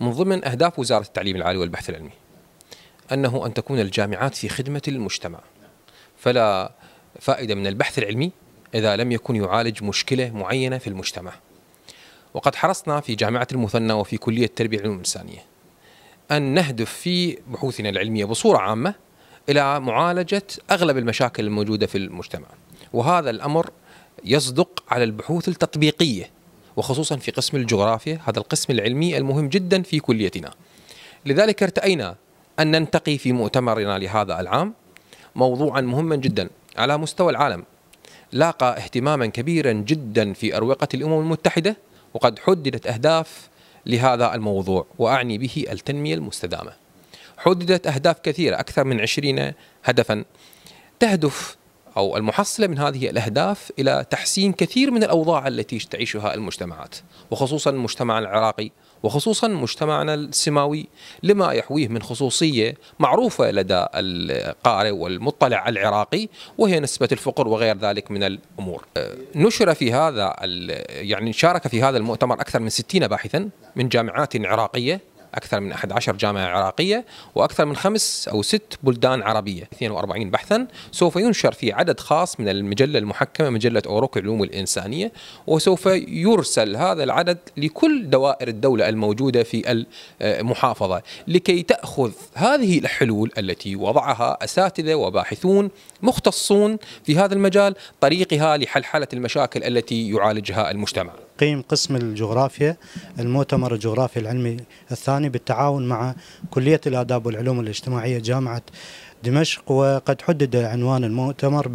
من ضمن أهداف وزارة التعليم العالي والبحث العلمي أنه أن تكون الجامعات في خدمة المجتمع فلا فائدة من البحث العلمي إذا لم يكن يعالج مشكلة معينة في المجتمع وقد حرصنا في جامعة المثنى وفي كلية التربية والعلوم الإنسانية أن نهدف في بحوثنا العلمية بصورة عامة إلى معالجة أغلب المشاكل الموجودة في المجتمع وهذا الأمر يصدق على البحوث التطبيقية وخصوصا في قسم الجغرافيا هذا القسم العلمي المهم جدا في كليتنا لذلك ارتأينا أن ننتقي في مؤتمرنا لهذا العام موضوعا مهما جدا على مستوى العالم لاقى اهتماما كبيرا جدا في أروقة الأمم المتحدة وقد حددت أهداف لهذا الموضوع وأعني به التنمية المستدامة حددت أهداف كثيرة أكثر من عشرين هدفا تهدف او المحصله من هذه الاهداف الى تحسين كثير من الاوضاع التي تعيشها المجتمعات وخصوصا المجتمع العراقي وخصوصا مجتمعنا السماوي لما يحويه من خصوصيه معروفه لدى القارئ والمطلع العراقي وهي نسبه الفقر وغير ذلك من الامور. نشر في هذا يعني شارك في هذا المؤتمر اكثر من 60 باحثا من جامعات عراقيه أكثر من 11 جامعة عراقية وأكثر من خمس أو ست بلدان عربية 42 بحثا سوف ينشر في عدد خاص من المجلة المحكمة مجلة أوروك العلوم الإنسانية وسوف يرسل هذا العدد لكل دوائر الدولة الموجودة في المحافظة لكي تأخذ هذه الحلول التي وضعها أساتذة وباحثون مختصون في هذا المجال طريقها لحلحلة المشاكل التي يعالجها المجتمع قيم قسم الجغرافيا المؤتمر الجغرافي العلمي الثاني يعني بالتعاون مع كلية الآداب والعلوم الاجتماعية جامعة دمشق وقد حدد عنوان المؤتمر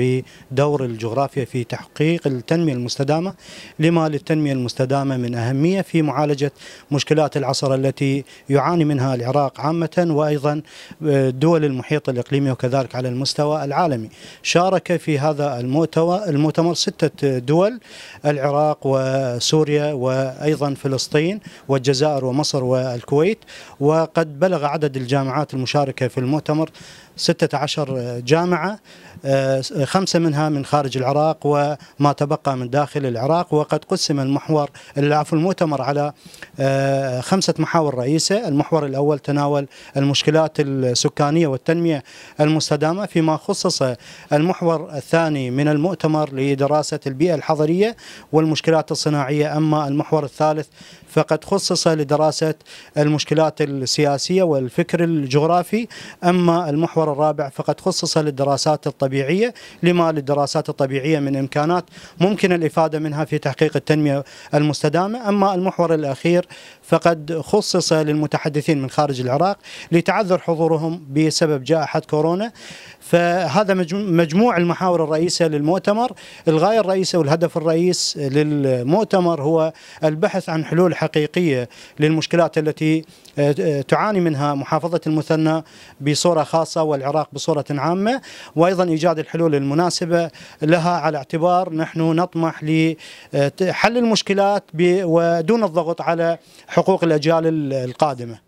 بدور الجغرافيا في تحقيق التنمية المستدامة لما للتنمية المستدامة من أهمية في معالجة مشكلات العصر التي يعاني منها العراق عامة وأيضا آه، دول المحيط الإقليمي وكذلك على المستوى العالمي شارك في هذا المؤتمر ستة دول العراق وسوريا وأيضا فلسطين والجزائر ومصر والكويت وقد بلغ عدد الجامعات المشاركة في المؤتمر 16 جامعة آه، خمسة منها من خارج العراق وما تبقى من داخل العراق وقد قسم المحور عفوا المؤتمر على آه، خمسة محاور رئيسة المحور الأول تناول المشكلات السكانية والتنمية المستدامة فيما خصص المحور الثاني من المؤتمر لدراسة البيئة الحضرية والمشكلات الصناعية أما المحور الثالث فقد خصص لدراسة المشكلات السياسية والفكر الجغرافي أما المحور الرابع الرابع فقد خصص للدراسات الطبيعية لما للدراسات الطبيعية من إمكانات ممكن الإفادة منها في تحقيق التنمية المستدامة أما المحور الأخير فقد خصص للمتحدثين من خارج العراق لتعذر حضورهم بسبب جائحة كورونا فهذا مجموع المحاور الرئيسية للمؤتمر الغاية الرئيسية والهدف الرئيس للمؤتمر هو البحث عن حلول حقيقية للمشكلات التي آه، آه، تعاني منها محافظة المثنى بصورة خاصة والعراق العراق بصورة عامة وأيضا إيجاد الحلول المناسبة لها على اعتبار نحن نطمح لحل المشكلات ودون الضغط على حقوق الأجيال القادمة